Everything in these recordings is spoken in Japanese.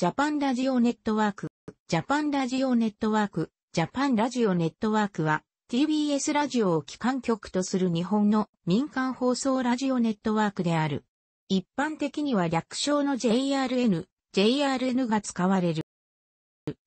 ジャパンラジオネットワーク、ジャパンラジオネットワーク、ジャパンラジオネットワークは、TBS ラジオを機関局とする日本の民間放送ラジオネットワークである。一般的には略称の JRN、JRN が使われる。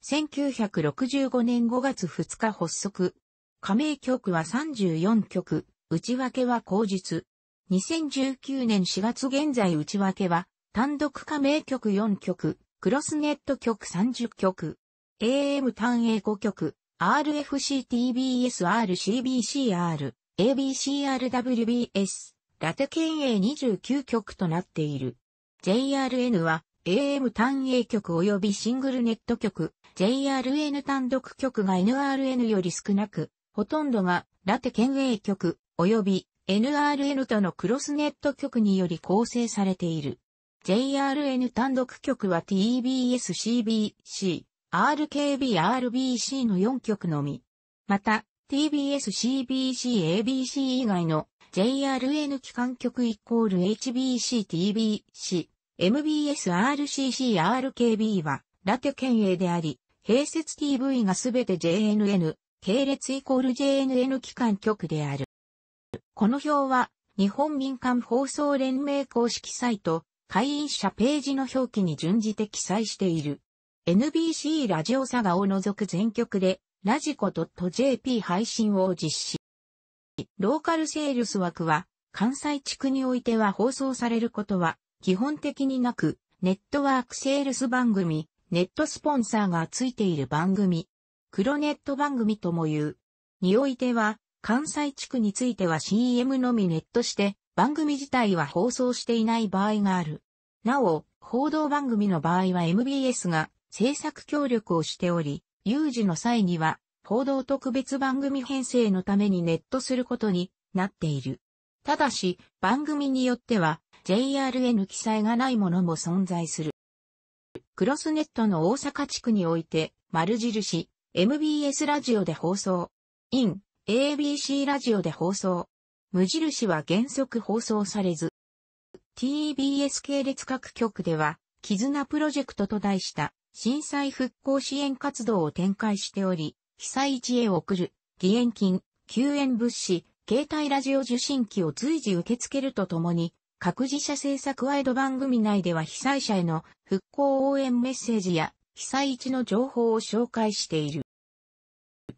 1965年5月2日発足。加盟局は34局、内訳は口実。2019年4月現在内訳は、単独加盟局4局、クロスネット局30局、AM 単 A 5局、RFCTBSRCBCR、ABCRWBS、ラテ県 A29 局となっている。JRN は AM 単 A 局及びシングルネット局、JRN 単独局が NRN より少なく、ほとんどがラテ県 A 局及び NRN とのクロスネット局により構成されている。JRN 単独局は TBS CBC、RKB RBC の4局のみ。また、TBS CBC ABC 以外の JRN 機関局イコール HBC TBC、MBS RCC RKB はラテ県営であり、併設 TV がすべて JNN、系列イコール JNN 機関局である。この表は、日本民間放送連盟公式サイト、会員者ページの表記に準じて記載している。NBC ラジオ佐賀を除く全局で、ラジコ .jp 配信を実施。ローカルセールス枠は、関西地区においては放送されることは、基本的になく、ネットワークセールス番組、ネットスポンサーがついている番組、黒ネット番組とも言う。においては、関西地区については CM のみネットして、番組自体は放送していない場合がある。なお、報道番組の場合は MBS が制作協力をしており、有事の際には、報道特別番組編成のためにネットすることになっている。ただし、番組によっては、JRN 記載がないものも存在する。クロスネットの大阪地区において、丸印、MBS ラジオで放送。イン、ABC ラジオで放送。無印は原則放送されず、TBS 系列各局では、絆プロジェクトと題した震災復興支援活動を展開しており、被災地へ送る、義援金、救援物資、携帯ラジオ受信機を随時受け付けるとともに、各自社制作ワイド番組内では被災者への復興応援メッセージや被災地の情報を紹介している。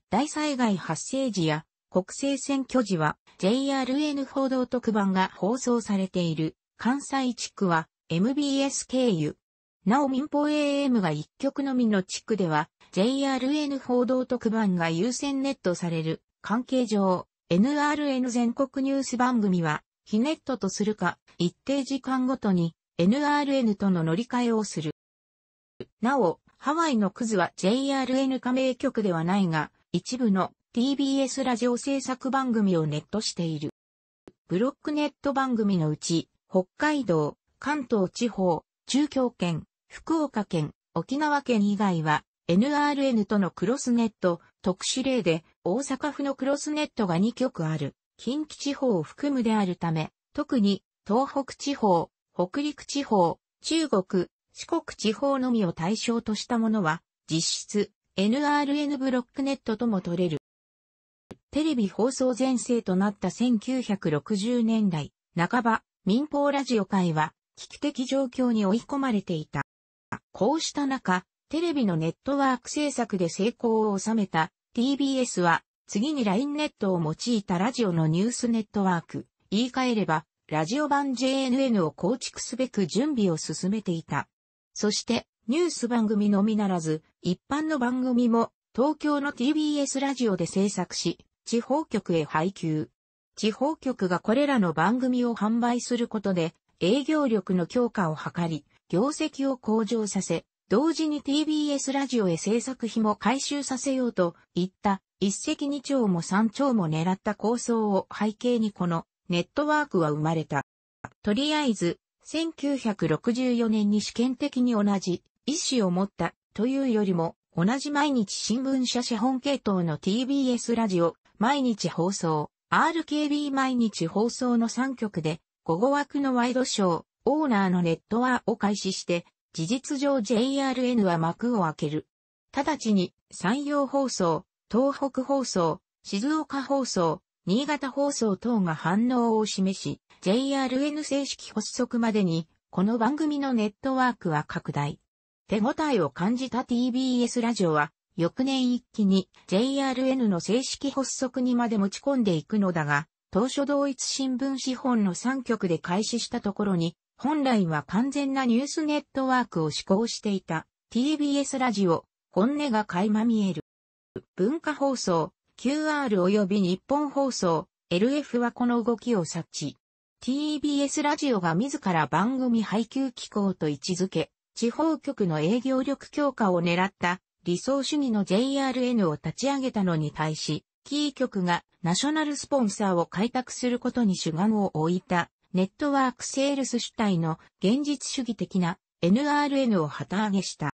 大災害発生時や国政選挙時は JRN 報道特番が放送されている関西地区は MBS 経由。なお民放 AM が一局のみの地区では JRN 報道特番が優先ネットされる関係上 NRN 全国ニュース番組は非ネットとするか一定時間ごとに NRN との乗り換えをする。なお、ハワイのクズは JRN 加盟局ではないが、一部の TBS ラジオ制作番組をネットしている。ブロックネット番組のうち、北海道、関東地方、中京圏、福岡県、沖縄県以外は、NRN とのクロスネット、特殊例で、大阪府のクロスネットが2局ある、近畿地方を含むであるため、特に、東北地方、北陸地方、中国、四国地方のみを対象としたものは、実質、NRN ブロックネットとも取れる。テレビ放送前世となった1960年代、半ば、民放ラジオ界は危機的状況に追い込まれていた。こうした中、テレビのネットワーク制作で成功を収めた TBS は次に LINE ネットを用いたラジオのニュースネットワーク、言い換えればラジオ版 JNN を構築すべく準備を進めていた。そしてニュース番組のみならず一般の番組も東京の TBS ラジオで制作し地方局へ配給。地方局がこれらの番組を販売することで営業力の強化を図り、業績を向上させ、同時に TBS ラジオへ制作費も回収させようといった一石二鳥も三鳥も狙った構想を背景にこのネットワークは生まれた。とりあえず、1964年に試験的に同じ意思を持ったというよりも同じ毎日新聞社資本系統の TBS ラジオ毎日放送、RKB 毎日放送の3局で、午後枠のワイドショー、オーナーのネットワーを開始して、事実上 JRN は幕を開ける。直ちに、山陽放送、東北放送、静岡放送、新潟放送等が反応を示し、JRN 正式発足までに、この番組のネットワークは拡大。手応えを感じた TBS ラジオは、翌年一気に JRN の正式発足にまで持ち込んでいくのだが、当初同一新聞資本の3局で開始したところに、本来は完全なニュースネットワークを施行していた TBS ラジオ、本音が垣間見える。文化放送、QR 及び日本放送、LF はこの動きを察知。TBS ラジオが自ら番組配給機構と位置づけ、地方局の営業力強化を狙った理想主義の JRN を立ち上げたのに対し、キー局がナショナルスポンサーを開拓することに主眼を置いたネットワークセールス主体の現実主義的な NRN を旗揚げした。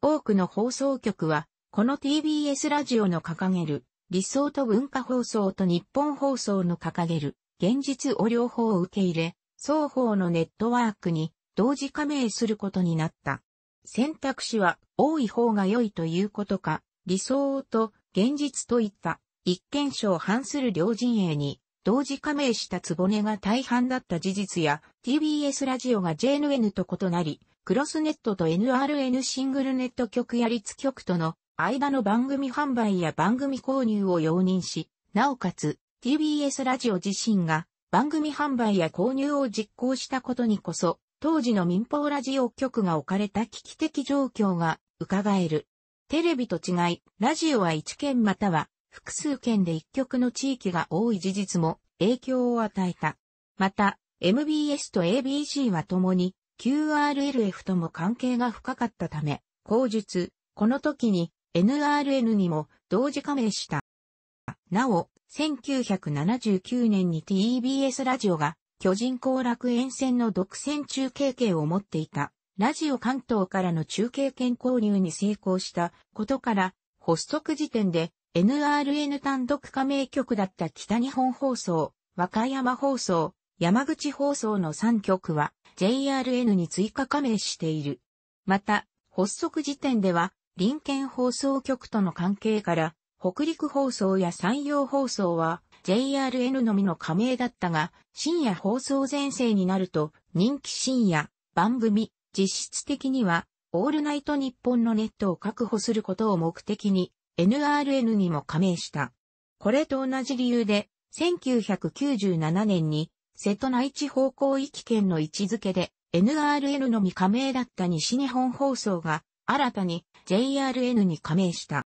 多くの放送局は、この TBS ラジオの掲げる理想と文化放送と日本放送の掲げる現実を両方受け入れ、双方のネットワークに同時加盟することになった。選択肢は多い方が良いということか、理想と現実といった一見賞反する両陣営に同時加盟したねが大半だった事実や TBS ラジオが JNN と異なり、クロスネットと NRN シングルネット局や立局との間の番組販売や番組購入を容認し、なおかつ TBS ラジオ自身が番組販売や購入を実行したことにこそ当時の民放ラジオ局が置かれた危機的状況が伺える。テレビと違い、ラジオは1県または複数県で1局の地域が多い事実も影響を与えた。また、MBS と ABC は共に QRLF とも関係が深かったため、後述、この時に NRN にも同時加盟した。なお、1979年に TBS ラジオが巨人後楽園線の独占中継権を持っていた、ラジオ関東からの中継権購入に成功したことから、発足時点で NRN 単独加盟局だった北日本放送、和歌山放送、山口放送の3局は JRN に追加加盟している。また、発足時点では、林県放送局との関係から、北陸放送や山陽放送は JRN のみの加盟だったが、深夜放送前世になると、人気深夜、番組、実質的には、オールナイト日本のネットを確保することを目的に、NRN にも加盟した。これと同じ理由で、1997年に、瀬戸内地方広域圏の位置づけで、NRN のみ加盟だった西日本放送が、新たに JRN に加盟した。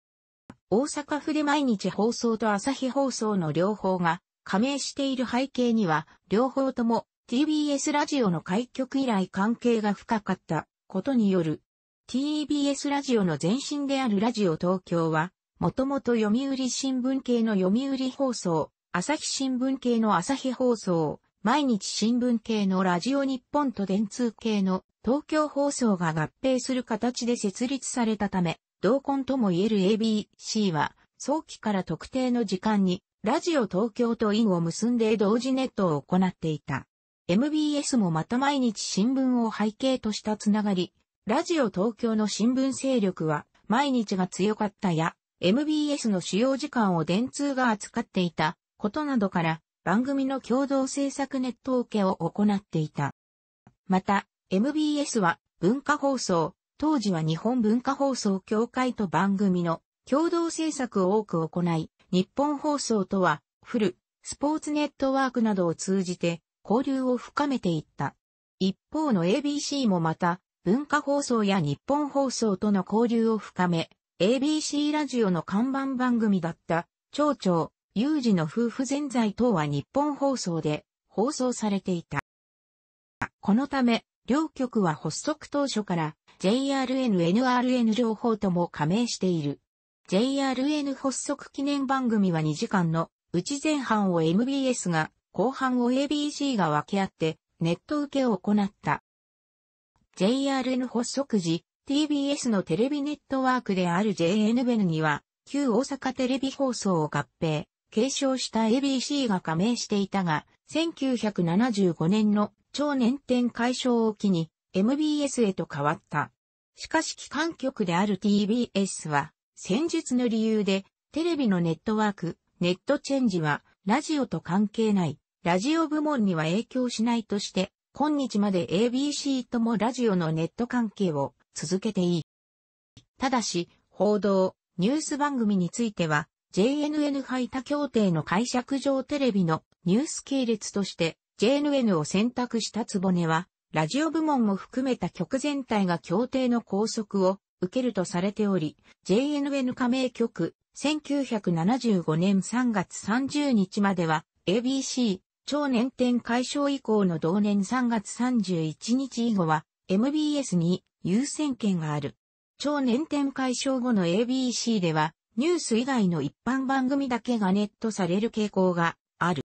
大阪府で毎日放送と朝日放送の両方が加盟している背景には、両方とも TBS ラジオの開局以来関係が深かったことによる。TBS ラジオの前身であるラジオ東京は、もともと読売新聞系の読売放送、朝日新聞系の朝日放送、毎日新聞系のラジオ日本と電通系の東京放送が合併する形で設立されたため、同梱とも言える ABC は、早期から特定の時間に、ラジオ東京とインを結んで同時ネットを行っていた。MBS もまた毎日新聞を背景としたつながり、ラジオ東京の新聞勢力は、毎日が強かったや、MBS の使用時間を電通が扱っていたことなどから、番組の共同制作ネット受けを行っていた。また、MBS は文化放送、当時は日本文化放送協会と番組の共同制作を多く行い、日本放送とは、フル、スポーツネットワークなどを通じて交流を深めていった。一方の ABC もまた、文化放送や日本放送との交流を深め、ABC ラジオの看板番組だった、町長、有事の夫婦全在等は日本放送で放送されていた。このため、両局は発足当初から JRN、NRN 両方とも加盟している。JRN 発足記念番組は2時間の、うち前半を MBS が、後半を ABC が分け合って、ネット受けを行った。JRN 発足時、TBS のテレビネットワークである JNBN には、旧大阪テレビ放送を合併、継承した ABC が加盟していたが、1975年の超年点解消を機に、MBS へと変わった。しかし機関局である TBS は、戦術の理由で、テレビのネットワーク、ネットチェンジは、ラジオと関係ない、ラジオ部門には影響しないとして、今日まで ABC ともラジオのネット関係を続けていい。ただし、報道、ニュース番組については、JNN イ他協定の解釈上テレビのニュース系列として JNN を選択したつぼねはラジオ部門も含めた局全体が協定の拘束を受けるとされており、JNN 加盟局、1975年3月30日までは、ABC、超年点解消以降の同年3月31日以後は、MBS に優先権がある。超年点解消後の ABC では、ニュース以外の一般番組だけがネットされる傾向がある。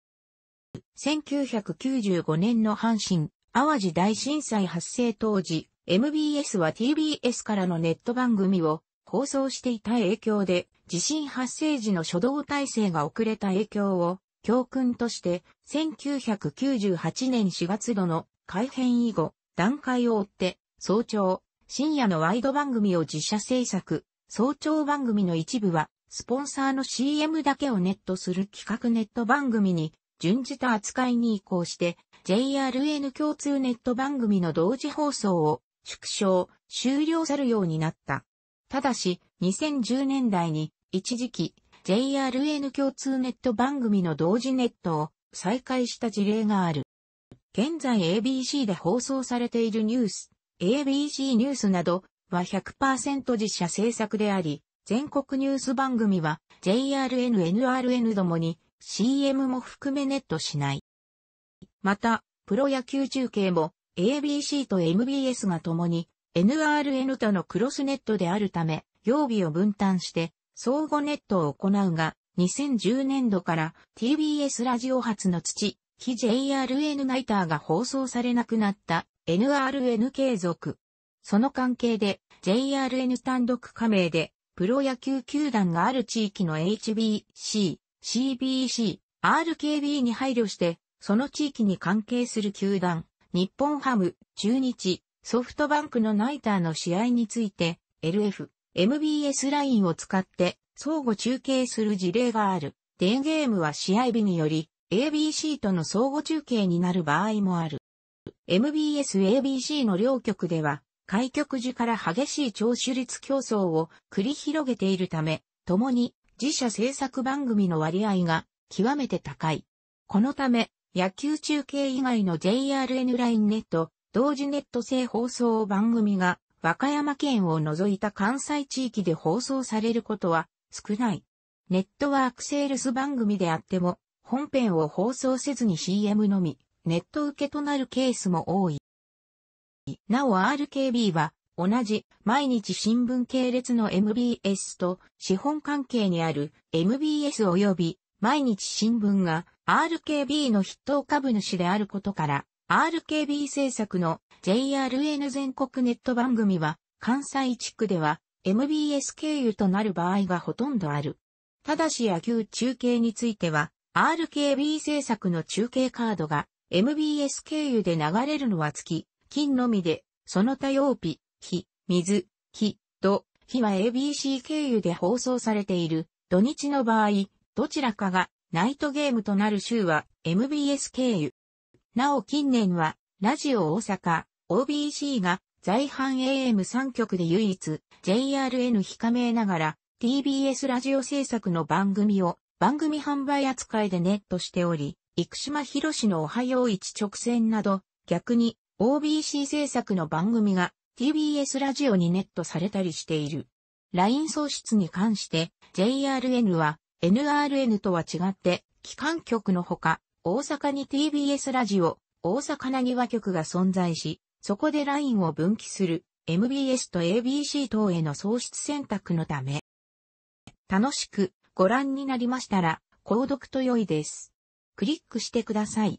1995年の阪神淡路大震災発生当時、MBS は TBS からのネット番組を放送していた影響で、地震発生時の初動体制が遅れた影響を教訓として、1998年4月度の改編以後、段階を追って、早朝、深夜のワイド番組を自社制作、早朝番組の一部は、スポンサーの CM だけをネットする企画ネット番組に、準じた扱いに移行して、JRN 共通ネット番組の同時放送を縮小、終了さるようになった。ただし、2010年代に一時期 JRN 共通ネット番組の同時ネットを再開した事例がある。現在 ABC で放送されているニュース、ABC ニュースなどは100%実写制作であり、全国ニュース番組は JRN、NRN どもに CM も含めネットしない。また、プロ野球中継も ABC と MBS が共に NRN とのクロスネットであるため、曜日を分担して相互ネットを行うが、2010年度から TBS ラジオ発の土、非 JRN ナイターが放送されなくなった NRN 継続。その関係で JRN 単独加盟でプロ野球球団がある地域の HBC、CBC、RKB に配慮してその地域に関係する球団、日本ハム、中日、ソフトバンクのナイターの試合について、LF、MBS ラインを使って相互中継する事例がある。デーゲームは試合日により ABC との相互中継になる場合もある。MBSABC の両局では、開局時から激しい聴取率競争を繰り広げているため、共に自社制作番組の割合が極めて高い。このため、野球中継以外の JRN ラインネット、同時ネット制放送番組が和歌山県を除いた関西地域で放送されることは少ない。ネットワークセールス番組であっても本編を放送せずに CM のみネット受けとなるケースも多い。なお RKB は同じ毎日新聞系列の MBS と資本関係にある MBS 及び毎日新聞が RKB の筆頭株主であることから、RKB 制作の JRN 全国ネット番組は、関西地区では MBS 経由となる場合がほとんどある。ただし野球中継については、RKB 制作の中継カードが MBS 経由で流れるのは月、金のみで、その他曜日、日、水、日、土、日は ABC 経由で放送されている。土日の場合、どちらかがナイトゲームとなる週は MBS 経由。なお近年は、ラジオ大阪、OBC が在阪 AM3 局で唯一 JRN 非加盟ながら TBS ラジオ制作の番組を番組販売扱いでネットしており、生島博士のおはよう一直線など、逆に OBC 制作の番組が TBS ラジオにネットされたりしている。LINE 喪失に関して JRN は NRN とは違って、機関局のほか、大阪に TBS ラジオ、大阪なぎわ局が存在し、そこでラインを分岐する MBS と ABC 等への創出選択のため、楽しくご覧になりましたら、購読と良いです。クリックしてください。